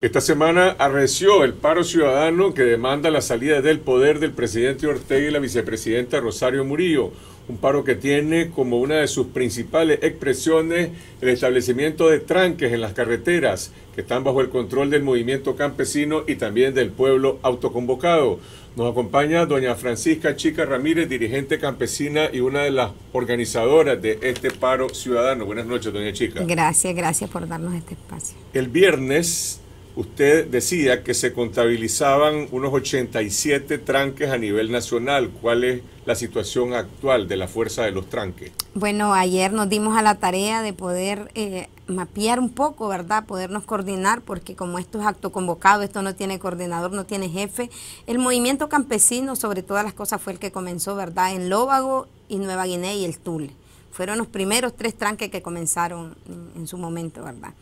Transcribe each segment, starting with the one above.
Esta semana arreció el paro ciudadano que demanda la salida del poder del presidente Ortega y la vicepresidenta Rosario Murillo, un paro que tiene como una de sus principales expresiones el establecimiento de tranques en las carreteras que están bajo el control del movimiento campesino y también del pueblo autoconvocado. Nos acompaña doña Francisca Chica Ramírez, dirigente campesina y una de las organizadoras de este paro ciudadano. Buenas noches, doña Chica. Gracias, gracias por darnos este espacio. El viernes usted decía que se contabilizaban unos 87 tranques a nivel nacional. ¿Cuál es la situación actual de la fuerza de los tranques? Bueno, ayer nos dimos a la tarea de poder eh, mapear un poco, ¿verdad? Podernos coordinar, porque como esto es acto convocado, esto no tiene coordinador, no tiene jefe. El movimiento campesino, sobre todas las cosas, fue el que comenzó, ¿verdad? En Lóbago y Nueva Guinea y el Tule. Fueron los primeros tres tranques que comenzaron en su momento, ¿verdad?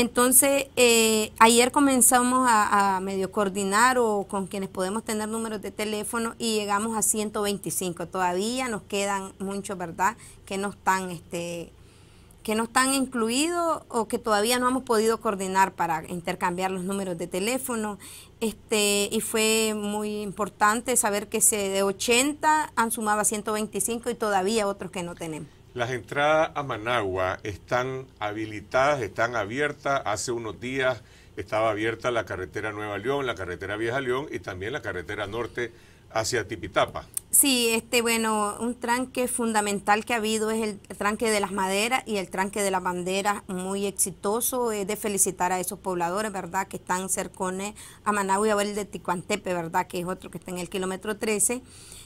Entonces, eh, ayer comenzamos a, medio coordinar o con quienes podemos tener números de teléfono y llegamos a 125. Todavía nos quedan muchos, ¿verdad? Que no están, este, que no están incluidos o que todavía no hemos podido coordinar para intercambiar los números de teléfono. Este, y fue muy importante saber que de 80 han sumado a 125 y todavía otros que no tenemos. Las entradas a Managua están habilitadas, están abiertas. Hace unos días estaba abierta la carretera Nueva León, la carretera Vieja León y también la carretera Norte hacia Tipitapa. Sí, este, bueno, un tranque fundamental que ha habido es el tranque de las maderas y el tranque de las banderas, muy exitoso. Es de felicitar a esos pobladores, ¿verdad?, que están cercones a Managua y a el de Ticuantepe, ¿verdad?, que es otro que está en el kilómetro 13.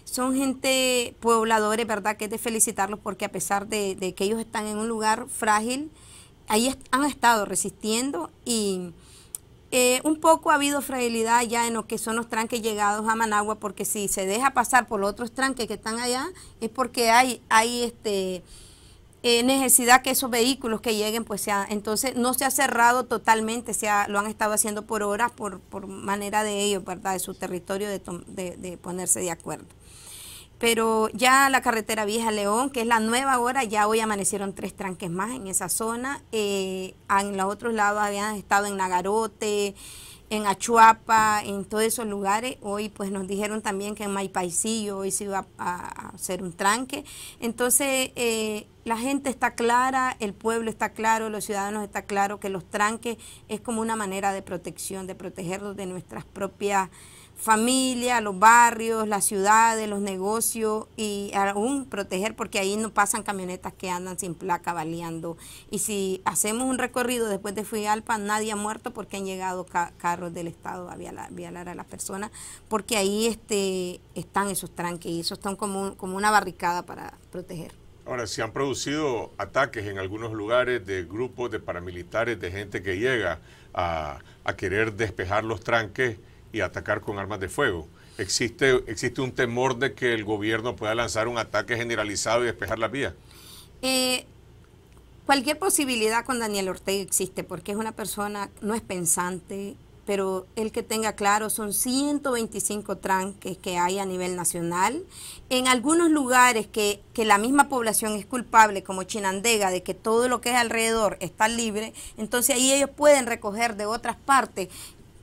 Son gente, pobladores, ¿verdad?, que es de felicitarlos porque a pesar de, que ellos están en un lugar frágil, ahí han estado resistiendo y eh, un poco ha habido fragilidad ya en lo que son los tranques llegados a Managua, porque si se deja pasar por los otros tranques que están allá, es porque hay, hay este, eh, necesidad que esos vehículos que lleguen, pues sea, entonces no se ha cerrado totalmente, se lo han estado haciendo por horas, por, por manera de ellos, ¿verdad? De su territorio, de, de ponerse de acuerdo pero ya la carretera Vieja León, que es la nueva hora, ya hoy amanecieron tres tranques más en esa zona. Eh, en los otros lados habían estado en Nagarote, en Achuapa, en todos esos lugares. Hoy pues nos dijeron también que en Maipaisillo hoy se iba a, hacer un tranque. Entonces eh, la gente está clara, el pueblo está claro, los ciudadanos está claro que los tranques es como una manera de protección, de protegerlos de nuestras propias familia, los barrios, las ciudades, los negocios y aún proteger porque ahí no pasan camionetas que andan sin placa baleando. Y si hacemos un recorrido después de Fuyalpa, nadie ha muerto porque han llegado carros del Estado a violar, a las personas porque ahí este, están esos tranques y esos están como, como una barricada para proteger. Ahora, si han producido ataques en algunos lugares de grupos de paramilitares, de gente que llega a, a querer despejar los tranques y atacar con armas de fuego. ¿Existe, existe un temor de que el gobierno pueda lanzar un ataque generalizado y despejar las vías? Eh, cualquier posibilidad con Daniel Ortega existe porque es una persona, no es pensante, pero el que tenga claro, son 125 tranques que hay a nivel nacional. En algunos lugares que, que, la misma población es culpable, como Chinandega, de que todo lo que es alrededor está libre, entonces ahí ellos pueden recoger de otras partes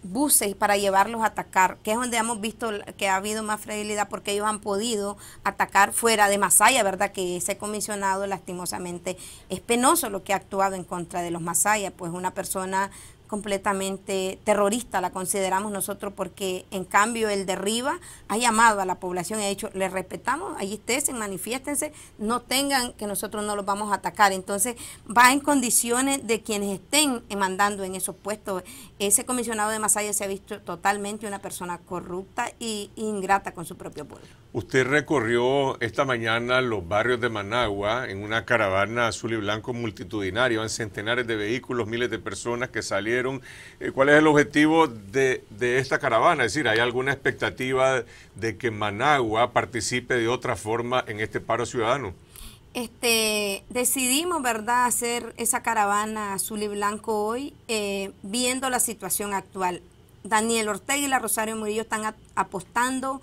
buses para llevarlos a atacar, que es donde hemos visto que ha habido más fragilidad porque ellos han podido atacar fuera de Masaya, ¿verdad? Que ese comisionado lastimosamente es penoso lo que ha actuado en contra de los Masaya, pues una persona completamente terrorista, la consideramos nosotros, porque en cambio el derriba ha llamado a la población y ha dicho, le respetamos, allí estén, manifiéstense, no tengan que nosotros no los vamos a atacar. Entonces va en condiciones de quienes estén mandando en esos puestos. Ese comisionado de Masaya se ha visto totalmente una persona corrupta e ingrata con su propio pueblo. Usted recorrió esta mañana los barrios de Managua en una caravana azul y blanco multitudinaria, van centenares de vehículos, miles de personas que salieron. Eh, ¿Cuál es el objetivo de, esta caravana? Es decir, ¿hay alguna expectativa de que Managua participe de otra forma en este paro ciudadano? Este, decidimos, ¿verdad?, hacer esa caravana azul y blanco hoy, eh, viendo la situación actual. Daniel Ortega y la Rosario Murillo están apostando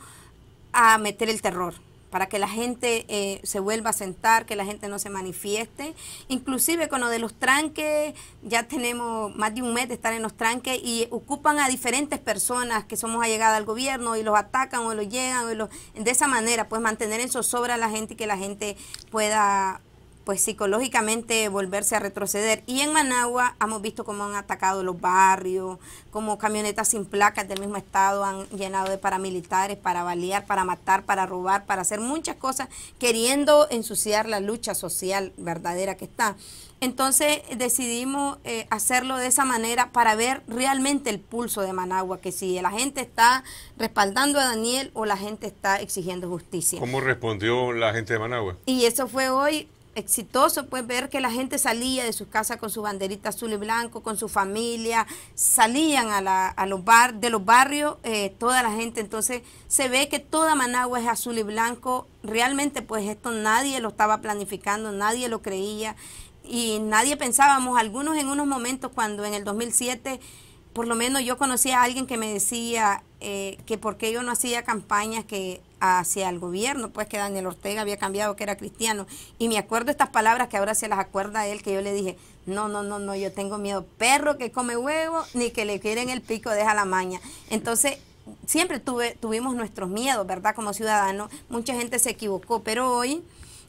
a meter el terror para que la gente eh, se vuelva a sentar, que la gente no se manifieste. Inclusive con lo de los tranques, ya tenemos más de un mes de estar en los tranques y ocupan a diferentes personas que somos allegadas al gobierno y los atacan o los llegan o los, de esa manera, pues mantener en zozobra a la gente y que la gente pueda pues psicológicamente volverse a retroceder. Y en Managua hemos visto cómo han atacado los barrios, cómo camionetas sin placas del mismo estado han llenado de paramilitares para balear, para matar, para robar, para hacer muchas cosas, queriendo ensuciar la lucha social verdadera que está. Entonces decidimos eh, hacerlo de esa manera para ver realmente el pulso de Managua, que si la gente está respaldando a Daniel o la gente está exigiendo justicia. ¿Cómo respondió la gente de Managua? Y eso fue hoy exitoso, pues ver que la gente salía de sus casas con su banderita azul y blanco, con su familia, salían a, la, los de los barrios, eh, toda la gente, entonces se ve que toda Managua es azul y blanco, realmente pues esto nadie lo estaba planificando, nadie lo creía y nadie pensábamos, algunos en unos momentos cuando en el 2007 por lo menos yo conocí a alguien que me decía eh, que porque yo no hacía campañas que hacia el gobierno, pues que Daniel Ortega había cambiado, que era cristiano. Y me acuerdo estas palabras que ahora se las acuerda él, que yo le dije, no, no, no, no, yo tengo miedo. Perro que come huevo, ni que le quieren el pico, deja la maña. Entonces, siempre tuve, tuvimos nuestros miedos, ¿verdad? Como ciudadanos, mucha gente se equivocó, pero hoy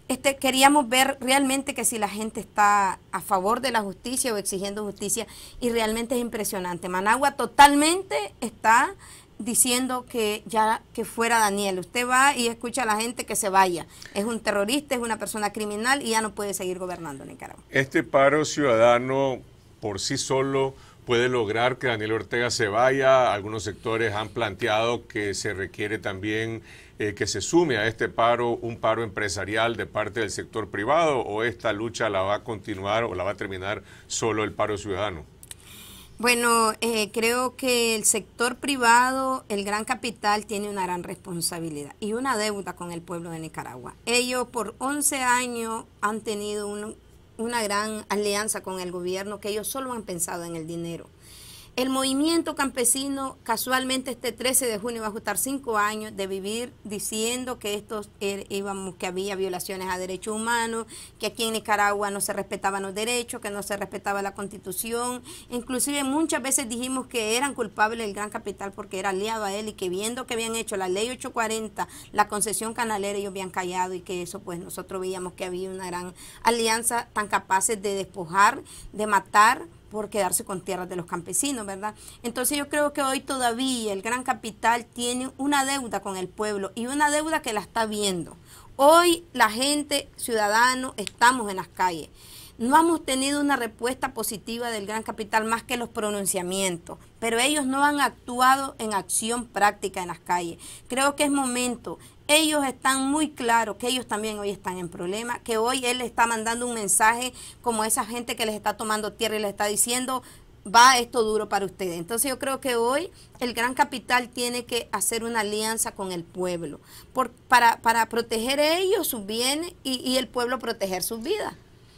este, queríamos ver realmente que si la gente está a favor de la justicia o exigiendo justicia y realmente es impresionante. Managua totalmente está diciendo que ya que fuera Daniel. Usted va y escucha a la gente que se vaya. Es un terrorista, es una persona criminal y ya no puede seguir gobernando Nicaragua. Este paro ciudadano por sí solo puede lograr que Daniel Ortega se vaya. Algunos sectores han planteado que se requiere también eh, que se sume a este paro un paro empresarial de parte del sector privado o esta lucha la va a continuar o la va a terminar solo el paro ciudadano. Bueno, eh, creo que el sector privado, el gran capital, tiene una gran responsabilidad y una deuda con el pueblo de Nicaragua. Ellos por 11 años han tenido un, una gran alianza con el gobierno que ellos solo han pensado en el dinero. El movimiento campesino casualmente este 13 de junio va a ajustar cinco años de vivir diciendo que estos íbamos, er, que había violaciones a derechos humanos, que aquí en Nicaragua no se respetaban los derechos, que no se respetaba la constitución. Inclusive muchas veces dijimos que eran culpables el gran capital porque era aliado a él y que viendo que habían hecho la ley 840, la concesión canalera, ellos habían callado y que eso pues nosotros veíamos que había una gran alianza tan capaces de despojar, de matar por quedarse con tierras de los campesinos, ¿verdad? Entonces yo creo que hoy todavía el gran capital tiene una deuda con el pueblo y una deuda que la está viendo. Hoy la gente, ciudadano, estamos en las calles. No hemos tenido una respuesta positiva del gran capital más que los pronunciamientos, pero ellos no han actuado en acción práctica en las calles. Creo que es momento ellos están muy claros que ellos también hoy están en problemas, que hoy él está mandando un mensaje como esa gente que les está tomando tierra y les está diciendo, va esto duro para ustedes. Entonces yo creo que hoy el gran capital tiene que hacer una alianza con el pueblo para, para proteger ellos sus bienes y el pueblo proteger sus vidas.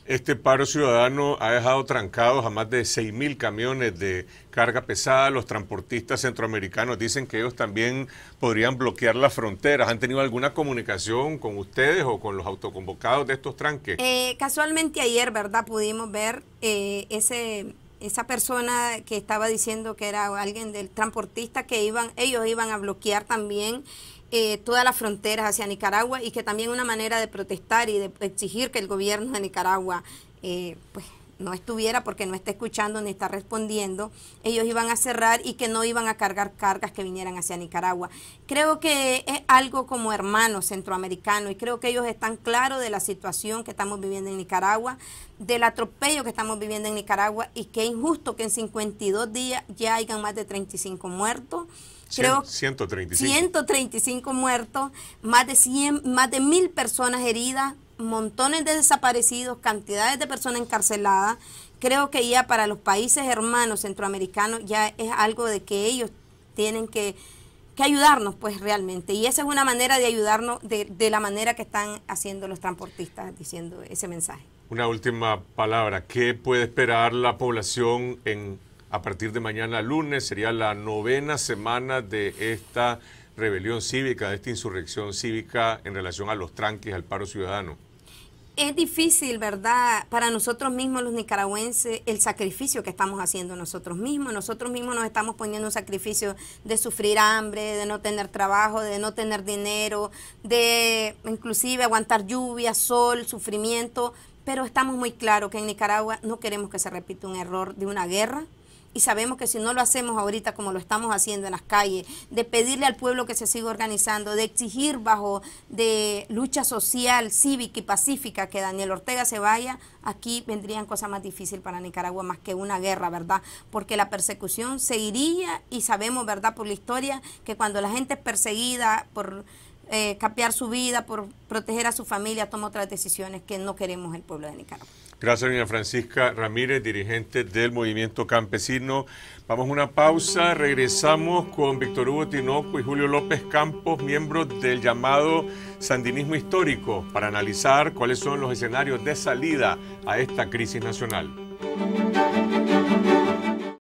Este paro ciudadano ha dejado trancados a más de 6.000 camiones de carga pesada. Los transportistas centroamericanos dicen que ellos también podrían bloquear las fronteras. ¿Han tenido alguna comunicación con ustedes o con los autoconvocados de estos tranques? Eh, casualmente ayer, ¿verdad? Pudimos ver eh, ese esa persona que estaba diciendo que era alguien del transportista que iban ellos iban a bloquear también eh, todas las fronteras hacia Nicaragua y que también una manera de protestar y de exigir que el gobierno de Nicaragua eh, pues, no estuviera porque no está escuchando ni está respondiendo, ellos iban a cerrar y que no iban a cargar cargas que vinieran hacia Nicaragua. Creo que es algo como hermanos centroamericanos y creo que ellos están claros de la situación que estamos viviendo en Nicaragua, del atropello que estamos viviendo en Nicaragua y que es injusto que en 52 días ya hayan más de 35 muertos. Creo 135. 135 muertos, más de 100, más de mil personas heridas, montones de desaparecidos, cantidades de personas encarceladas. Creo que ya para los países hermanos centroamericanos ya es algo de que ellos tienen que, que ayudarnos, pues realmente. Y esa es una manera de ayudarnos de, de la manera que están haciendo los transportistas diciendo ese mensaje. Una última palabra. ¿Qué puede esperar la población en a partir de mañana lunes? Sería la novena semana de esta rebelión cívica, de esta insurrección cívica en relación a los tranques, al paro ciudadano es difícil, ¿verdad? Para nosotros mismos los nicaragüenses, el sacrificio que estamos haciendo nosotros mismos. Nosotros mismos nos estamos poniendo un sacrificio de sufrir hambre, de no tener trabajo, de no tener dinero, de inclusive aguantar lluvia, sol, sufrimiento. Pero estamos muy claros que en Nicaragua no queremos que se repita un error de una guerra y sabemos que si no lo hacemos ahorita como lo estamos haciendo en las calles, de pedirle al pueblo que se siga organizando, de exigir bajo de lucha social, cívica y pacífica que Daniel Ortega se vaya, aquí vendrían cosas más difíciles para Nicaragua más que una guerra, ¿verdad? Porque la persecución seguiría y sabemos, ¿verdad? Por la historia, que cuando la gente es perseguida por eh, cambiar su vida, por proteger a su familia, toma otras decisiones que no queremos el pueblo de Nicaragua. Gracias, doña Francisca Ramírez, dirigente del movimiento campesino. Vamos a una pausa, regresamos con Víctor Hugo Tinoco y Julio López Campos, miembros del llamado Sandinismo Histórico, para analizar cuáles son los escenarios de salida a esta crisis nacional.